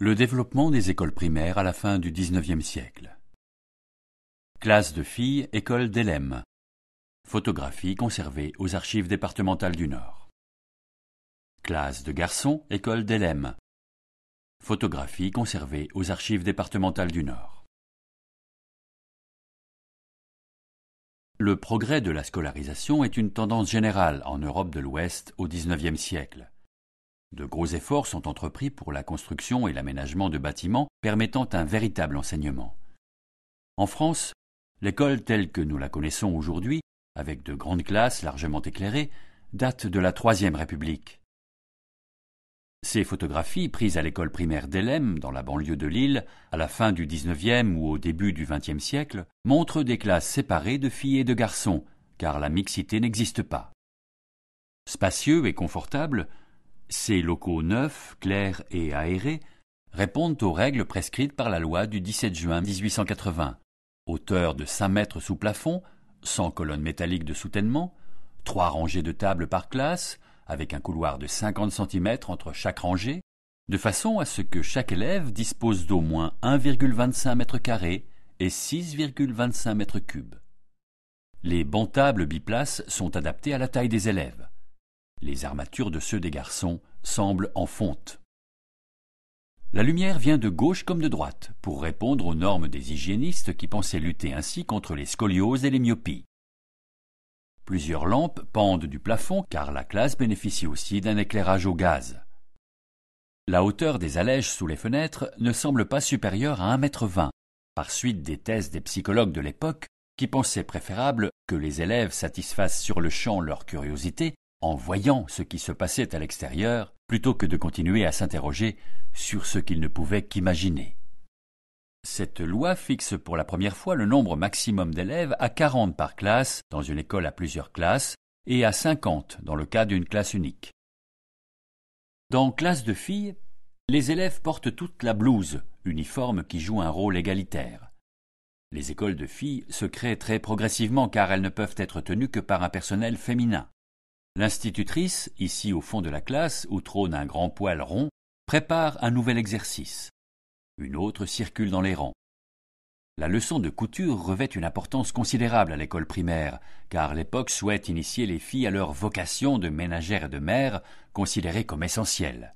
Le développement des écoles primaires à la fin du XIXe siècle. Classe de filles, école d'Elem. Photographie conservée aux archives départementales du Nord. Classe de garçons, école d'Elem. Photographie conservée aux archives départementales du Nord. Le progrès de la scolarisation est une tendance générale en Europe de l'Ouest au XIXe siècle. De gros efforts sont entrepris pour la construction et l'aménagement de bâtiments permettant un véritable enseignement. En France, l'école telle que nous la connaissons aujourd'hui, avec de grandes classes largement éclairées, date de la Troisième République. Ces photographies, prises à l'école primaire d'Elem, dans la banlieue de Lille, à la fin du XIXe ou au début du XXe siècle, montrent des classes séparées de filles et de garçons, car la mixité n'existe pas. Spacieux et confortable, ces locaux neufs, clairs et aérés répondent aux règles prescrites par la loi du 17 juin 1880. Hauteur de 5 mètres sous plafond, sans colonnes métalliques de soutènement, trois rangées de tables par classe, avec un couloir de 50 cm entre chaque rangée, de façon à ce que chaque élève dispose d'au moins 1,25 m et 6,25 m3. Les bancs-tables biplaces sont adaptés à la taille des élèves. Les armatures de ceux des garçons semblent en fonte. La lumière vient de gauche comme de droite, pour répondre aux normes des hygiénistes qui pensaient lutter ainsi contre les scolioses et les myopies. Plusieurs lampes pendent du plafond car la classe bénéficie aussi d'un éclairage au gaz. La hauteur des allèges sous les fenêtres ne semble pas supérieure à mètre m, par suite des thèses des psychologues de l'époque qui pensaient préférable que les élèves satisfassent sur le champ leur curiosité en voyant ce qui se passait à l'extérieur, plutôt que de continuer à s'interroger sur ce qu'il ne pouvait qu'imaginer. Cette loi fixe pour la première fois le nombre maximum d'élèves à 40 par classe dans une école à plusieurs classes et à 50 dans le cas d'une classe unique. Dans classe de filles, les élèves portent toute la blouse, uniforme qui joue un rôle égalitaire. Les écoles de filles se créent très progressivement car elles ne peuvent être tenues que par un personnel féminin. L'institutrice, ici au fond de la classe où trône un grand poêle rond, prépare un nouvel exercice. Une autre circule dans les rangs. La leçon de couture revêt une importance considérable à l'école primaire, car l'époque souhaite initier les filles à leur vocation de ménagère et de mère, considérée comme essentielle.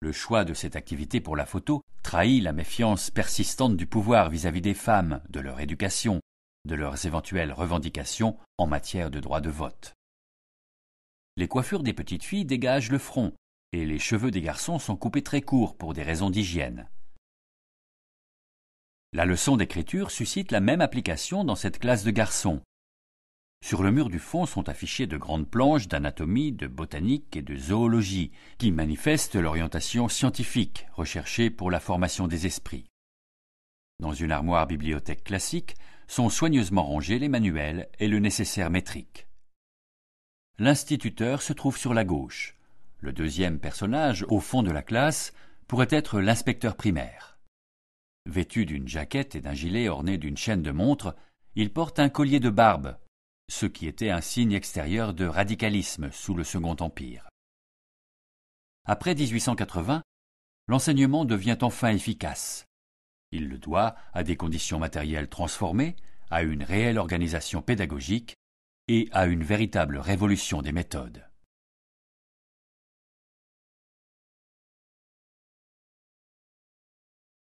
Le choix de cette activité pour la photo trahit la méfiance persistante du pouvoir vis-à-vis -vis des femmes, de leur éducation, de leurs éventuelles revendications en matière de droit de vote. Les coiffures des petites filles dégagent le front, et les cheveux des garçons sont coupés très courts pour des raisons d'hygiène. La leçon d'écriture suscite la même application dans cette classe de garçons. Sur le mur du fond sont affichées de grandes planches d'anatomie, de botanique et de zoologie, qui manifestent l'orientation scientifique recherchée pour la formation des esprits. Dans une armoire bibliothèque classique sont soigneusement rangés les manuels et le nécessaire métrique l'instituteur se trouve sur la gauche. Le deuxième personnage, au fond de la classe, pourrait être l'inspecteur primaire. Vêtu d'une jaquette et d'un gilet orné d'une chaîne de montre, il porte un collier de barbe, ce qui était un signe extérieur de radicalisme sous le Second Empire. Après 1880, l'enseignement devient enfin efficace. Il le doit à des conditions matérielles transformées, à une réelle organisation pédagogique et à une véritable révolution des méthodes.